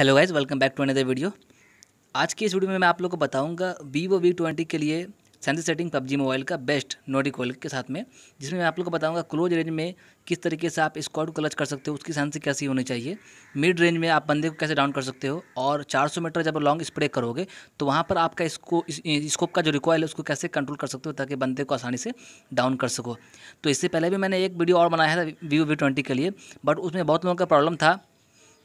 hello guys welcome back to another video आज की इस वीडियो में मैं आप लोग को बताऊंगा वीवो वी ट्वेंटी के लिए सेंसर सेटिंग पबजी मोबाइल का बेस्ट नोडी कॉल के साथ में जिसमें मैं आप लोग को बताऊंगा क्लोज रेंज में किस तरीके से आप स्कॉट क्लच कर सकते हो उसकी सेंस कैसी होनी चाहिए मिड रेंज में आप बंदे को कैसे डाउन कर सकते हो और चार मीटर जब लॉन्ग स्प्रे करोगे तो वहाँ पर आपका इसको स्कोप का जो रिकॉयल है उसको कैसे कंट्रोल कर सकते हो ताकि बंदे को आसानी से डाउन कर सको तो इससे पहले भी मैंने एक वीडियो और बनाया था वीवो वी ट्वेंटी के लिए बट उसमें बहुत लोगों का प्रॉब्लम था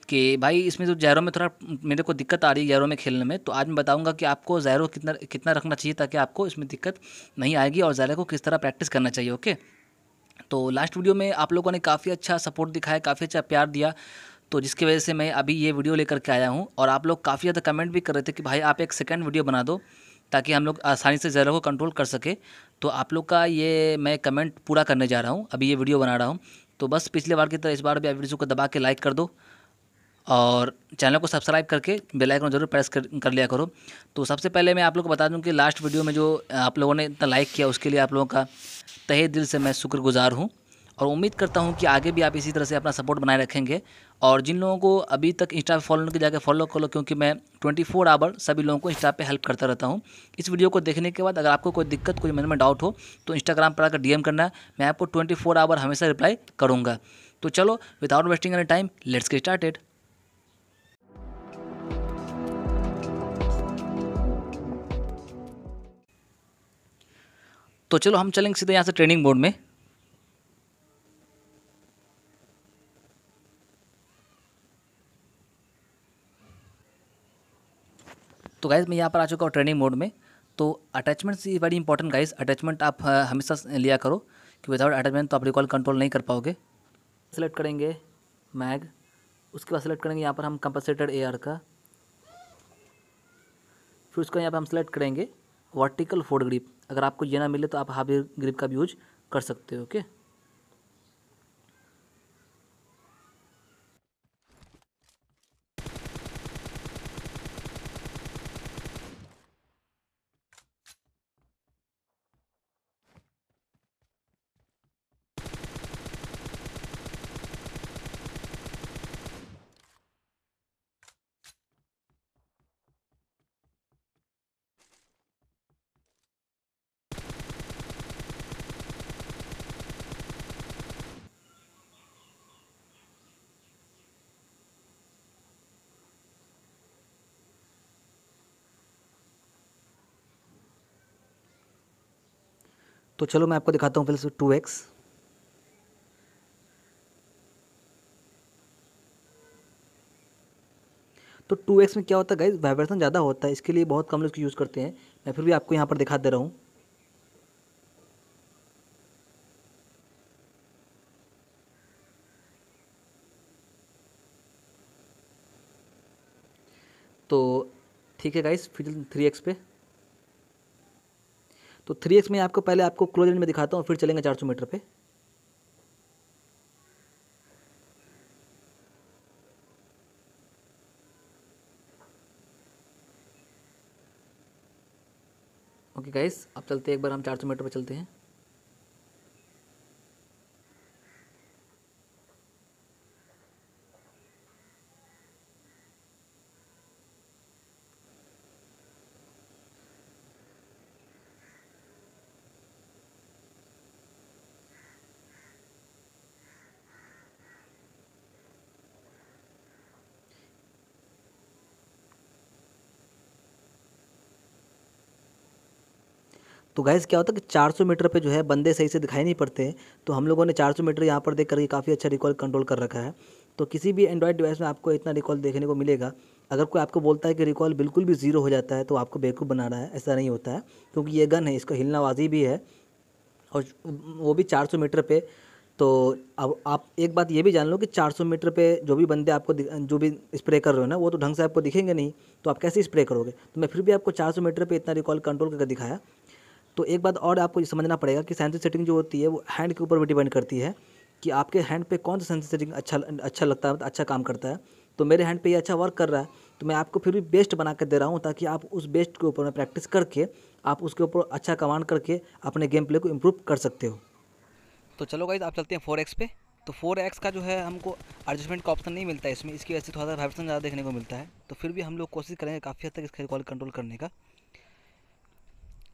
कि भाई इसमें जो तो जैरो में थोड़ा मेरे को दिक्कत आ रही है जैरो में खेलने में तो आज मैं बताऊंगा कि आपको जैरो कितना कितना रखना चाहिए ताकि आपको इसमें दिक्कत नहीं आएगी और जैरो को किस तरह प्रैक्टिस करना चाहिए ओके तो लास्ट वीडियो में आप लोगों ने काफ़ी अच्छा सपोर्ट दिखाया काफ़ी अच्छा प्यार दिया तो जिसकी वजह से मैं अभी ये वीडियो लेकर के आया हूँ और आप लोग काफ़ी ज़्यादा कमेंट भी कर रहे थे कि भाई आप एक सेकेंड वीडियो बना दो ताकि हम लोग आसानी से जैरो को कंट्रोल कर सके तो आप लोग का ये मैं कमेंट पूरा करने जा रहा हूँ अभी ये वीडियो बना रहा हूँ तो बस पिछले बार की तरह इस बार भी आप वीडियो को दबा के लाइक कर दो और चैनल को सब्सक्राइब करके बेल आइकन जरूर प्रेस कर, कर लिया करो तो सबसे पहले मैं आप लोग को बता दूं कि लास्ट वीडियो में जो आप लोगों ने इतना लाइक किया उसके लिए आप लोगों का तहे दिल से मैं शुक्रगुजार हूँ और उम्मीद करता हूँ कि आगे भी आप इसी तरह से अपना सपोर्ट बनाए रखेंगे और जिन लोगों को अभी तक इंस्टा पर फॉलो नहीं जाकर फॉलो कर लो क्योंकि मैं ट्वेंटी फोर आवर सभी लोगों को इंस्टा पर हेल्प करता रहता हूँ इस वीडियो को देखने के बाद अगर आपको कोई दिक्कत कोई मन में डाउट हो तो इंस्टाग्राम पर आकर एम करना है मैं आपको ट्वेंटी आवर हमेशा रिप्लाई करूँगा तो चलो without wasting any time let's get started तो चलो हम चलेंगे सीधे यहाँ से ट्रेनिंग मोड में तो गाइज़ मैं यहाँ पर आ चुका हूँ ट्रेनिंग मोड में तो attachments is very important guys attachment आप हमेशा लिया करो कि विदाउट अटैचमेंट तो आप रिकॉल कंट्रोल नहीं कर पाओगे सेलेक्ट करेंगे मैग उसके बाद सेलेक्ट करेंगे यहाँ पर हम कंपनसेटेड आर का फिर उसको यहाँ पर हम सेलेक्ट करेंगे वर्टिकल फोर्ड ग्रिप अगर आपको ये ना मिले तो आप हावी ग्रिप का भी यूज कर सकते हो ओके तो चलो मैं आपको दिखाता हूँ फिर टू एक्स तो टू एक्स में क्या होता है गाइज वाइब्रेशन ज़्यादा होता है इसके लिए बहुत कम लोग इसको यूज़ करते हैं मैं फिर भी आपको यहाँ पर दिखा दे रहा हूँ तो ठीक है गाइस फिर थ्री एक्स पे तो थ्री एक्स में आपको पहले आपको क्लोज रेंज में दिखाता हूँ फिर चलेंगे चार सौ मीटर पर ओके गाइस अब चलते हैं एक बार हम चार सौ मीटर पर चलते हैं तो गैस क्या होता है कि 400 मीटर पे जो है बंदे सही से दिखाई नहीं पड़ते तो हम लोगों ने 400 मीटर यहाँ पर देख करके काफ़ी अच्छा रिकॉल कंट्रोल कर रखा है तो किसी भी एंड्रॉयड डिवाइस में आपको इतना रिकॉल देखने को मिलेगा अगर कोई आपको बोलता है कि रिकॉल बिल्कुल भी ज़ीरो हो जाता है तो आपको बेवकूफ़ बना रहा है ऐसा नहीं होता है क्योंकि ये गन है इसका वाजी भी है और वो भी सौ मीटर पर तो अब आप एक बात ये भी जान लो कि 400 मीटर पे जो भी बंदे आपको जो भी स्प्रे कर रहे हो ना वो तो ढंग से आपको दिखेंगे नहीं तो आप कैसे स्प्रे करोगे तो मैं फिर भी आपको 400 मीटर पे इतना रिकॉल कंट्रोल करके दिखाया तो एक बात और आपको समझना पड़ेगा कि सेंसर सेटिंग जो होती है वो हैंड के ऊपर भी डिपेंड करती है कि आपके हैंड पे कौन सा सेंसर सेटिंग अच्छा अच्छा लगता है मतलब अच्छा काम करता है तो मेरे हैंड पे ये अच्छा वर्क कर रहा है तो मैं आपको फिर भी बेस्ट बना कर दे रहा हूँ ताकि आप उस बेस्ट के ऊपर में प्रैक्टिस करके आप उसके ऊपर अच्छा कमांड करके अपने गेम प्ले को इम्प्रूव कर सकते हो तो चलो गाइज आप चलते हैं फोर एक्स पे तो फोर एक्स का जो है हमको एडजस्टमेंट का ऑप्शन नहीं मिलता है इसमें इसकी वजह से थोड़ा सा वाइब्रेशन ज़्यादा देखने को मिलता है तो फिर भी हम लोग कोशिश करेंगे काफ़ी हद तक इसका कॉल कंट्रोल करने का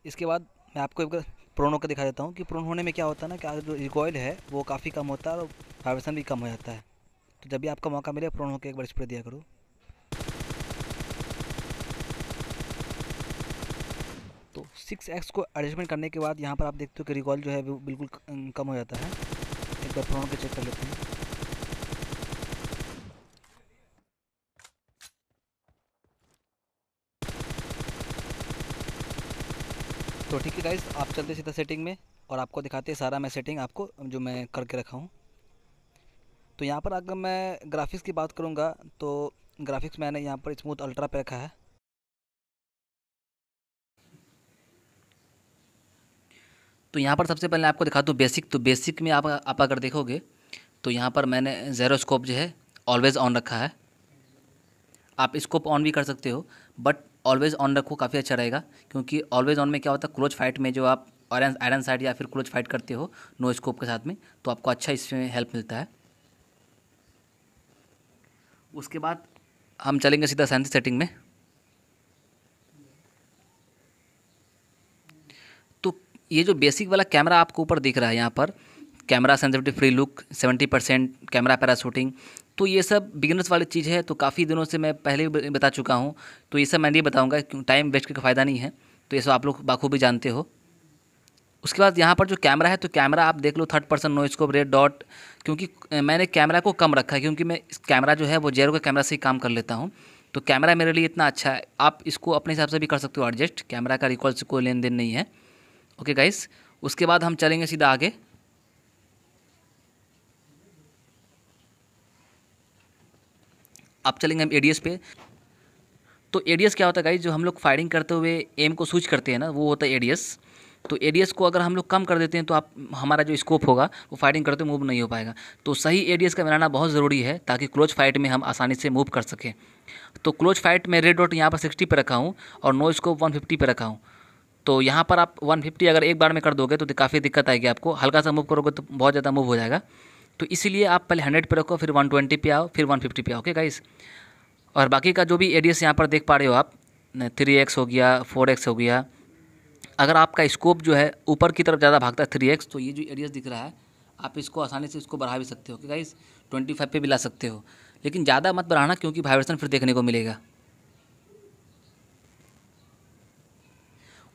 इसके बाद मैं आपको एक प्रोनो का दिखा देता हूँ कि प्रोन होने में क्या होता है ना कि जो रिकॉयल है वो काफ़ी कम होता है और वाइब्रेशन भी कम हो जाता है तो जब भी आपका मौका मिले प्रोन होकर एक बार स्प्रे दिया करो तो सिक्स एक्स को एडजस्टमेंट करने के बाद यहाँ पर आप देखते हो कि रिकॉयल जो है वो बिल्कुल कम हो जाता है एक बार प्रोन के चेक कर लेते हैं तो ठीक है गाइज आप चलते सीधा सेटिंग में और आपको दिखाते हैं सारा मैं सेटिंग आपको जो मैं करके रखा हूँ तो यहाँ पर अगर मैं ग्राफिक्स की बात करूँगा तो ग्राफिक्स मैंने यहाँ पर स्मूथ अल्ट्रा पे रखा है तो यहाँ पर सबसे पहले आपको दिखा दूँ बेसिक तो बेसिक में आप आप अगर देखोगे तो यहाँ पर मैंने ज़ेरो स्कोप जो है ऑलवेज़ ऑन रखा है आप स्कोप ऑन भी कर सकते हो बट ऑलवेज़ ऑन रखो काफ़ी अच्छा रहेगा क्योंकि ऑलवेज़ ऑन में क्या होता है क्लोज फाइट में जो आप आयरन आयरन साइड या फिर क्लोज फाइट करते हो नो स्कोप के साथ में तो आपको अच्छा इसमें हेल्प मिलता है उसके बाद हम चलेंगे सीधा शांति सेटिंग में तो ये जो बेसिक वाला कैमरा आपको ऊपर दिख रहा है यहाँ पर camera sensitivity free look seventy percent camera parachuting तो ये सब बिगिनर्स वाली चीज़ है तो काफ़ी दिनों से मैं पहले भी बता चुका हूँ तो ये सब मैं नहीं बताऊँगा क्योंकि टाइम वेस्ट करके फ़ायदा नहीं है तो ये सब आप लोग बाखूबी जानते हो उसके बाद यहाँ पर जो कैमरा है तो कैमरा आप देख लो third person no scope red dot क्योंकि मैंने कैमरा को कम रखा है क्योंकि मैं इस कैमरा जो है वो जेरो के कैमरा से ही काम कर लेता हूँ तो कैमरा मेरे लिए इतना अच्छा है आप इसको अपने हिसाब से भी कर सकते हो एडजस्ट कैमरा का रिकॉल से कोई लेन देन नहीं है ओके गाइस उसके बाद हम चलेंगे सीधा आगे अब चलेंगे हम ए पे तो ए क्या होता है गाइज जो हम लोग फायरिंग करते हुए एम को स्विच करते हैं ना वो होता है ए तो ए को अगर हम लोग कम कर देते हैं तो आप हमारा जो स्कोप होगा वो फायरिंग करते मूव नहीं हो पाएगा तो सही ए का बनाना बहुत ज़रूरी है ताकि क्लोज फाइट में हम आसानी से मूव कर सकें तो क्लोज फाइट में रेड डॉट यहाँ पर सिक्सटी पर रखा हूँ और नो स्कोप वन फिफ्टी पर रखा हूँ तो यहाँ पर आप फिफ्टी अगर एक बार में कर दोगे तो काफ़ी दिक्कत आएगी आपको हल्का सा मूव करोगे तो बहुत ज़्यादा मूव हो जाएगा तो इसीलिए आप पहले हंड्रेड पे रखो फिर वन ट्वेंटी पे आओ फिर वन फिफ्टी पे आओ ओके गाइस और बाकी का जो भी एडियस यहाँ पर देख पा रहे हो आप थ्री एक्स हो गया फोर एक्स हो गया अगर आपका स्कोप जो है ऊपर की तरफ ज़्यादा भागता है थ्री एक्स तो ये जो एडियस दिख रहा है आप इसको आसानी से इसको बढ़ा भी सकते हो ओके गाइस ट्वेंटी फाइव पर भी ला सकते हो लेकिन ज़्यादा मत बढ़ाना क्योंकि वाइब्रेशन फिर देखने को मिलेगा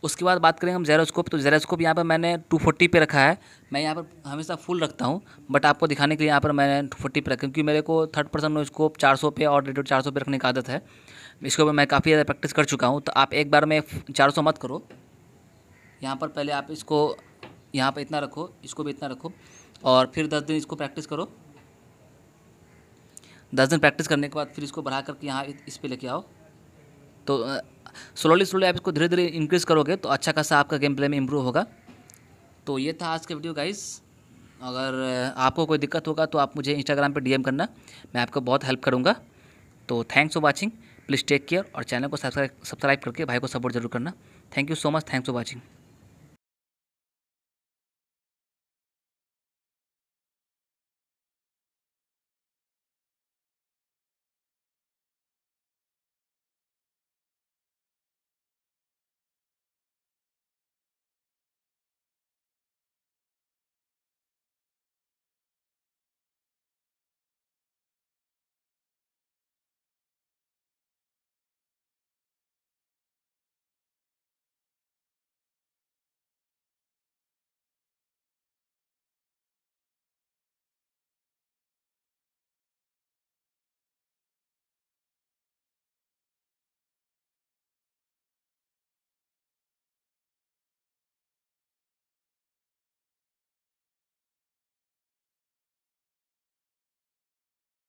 उसके बाद बात करेंगे हम जेरोस्कोप तो जेरोस्कोप यहाँ पर मैंने टू फोर्टी पे रखा है मैं यहाँ पर हमेशा फुल रखता हूँ बट आपको दिखाने के लिए यहाँ पर मैंने टू फोर्टी पे रखा क्योंकि मेरे को थर्ड पर्सन नो स्कोप चार सौ पे और रेडियो चार सौ पे रखने की आदत है इसके ऊपर मैं काफ़ी ज़्यादा प्रैक्टिस कर चुका हूँ तो आप एक बार में चार सौ मत करो यहाँ पर पहले आप इसको यहाँ पर इतना रखो इसको भी इतना रखो और फिर दस दिन इसको प्रैक्टिस करो दस दिन प्रैक्टिस करने के बाद फिर इसको बढ़ा करके यहाँ इस पर लेके आओ तो स्लोली स्लोली आप इसको धीरे धीरे इंक्रीज़ करोगे तो अच्छा खासा आपका गेम प्ले में इम्प्रूव होगा तो ये था आज का वीडियो गाइस अगर आपको कोई दिक्कत होगा तो आप मुझे इंस्टाग्राम पर डीएम करना मैं आपको बहुत हेल्प करूँगा तो thanks for watching please take care और चैनल को सब्सक्राइब सब्सक्राइब करके भाई को सपोर्ट जरूर करना thank you so much thanks for watching